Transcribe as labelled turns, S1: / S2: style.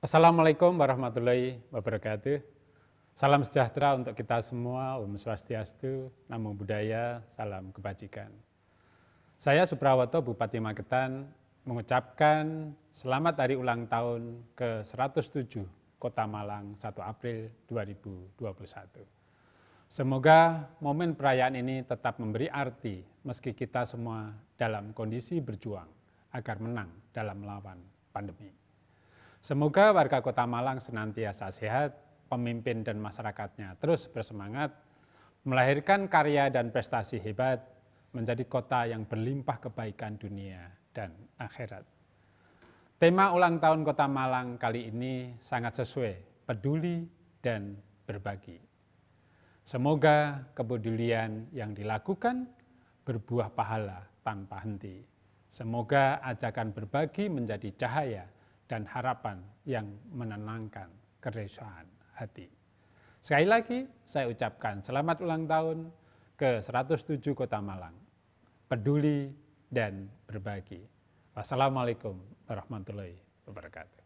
S1: Assalamualaikum warahmatullahi wabarakatuh. Salam sejahtera untuk kita semua, Om Swastiastu, Namo Buddhaya, Salam Kebajikan. Saya Suprawoto, Bupati Magetan, mengucapkan selamat hari ulang tahun ke-107 Kota Malang 1 April 2021. Semoga momen perayaan ini tetap memberi arti meski kita semua dalam kondisi berjuang agar menang dalam melawan pandemi. Semoga warga Kota Malang senantiasa sehat, pemimpin dan masyarakatnya terus bersemangat, melahirkan karya dan prestasi hebat, menjadi kota yang berlimpah kebaikan dunia dan akhirat. Tema ulang tahun Kota Malang kali ini sangat sesuai, peduli dan berbagi. Semoga kepedulian yang dilakukan berbuah pahala tanpa henti Semoga ajakan berbagi menjadi cahaya dan harapan yang menenangkan keresahan hati. Sekali lagi, saya ucapkan selamat ulang tahun ke 107 Kota Malang. Peduli dan berbagi. Wassalamualaikum warahmatullahi wabarakatuh.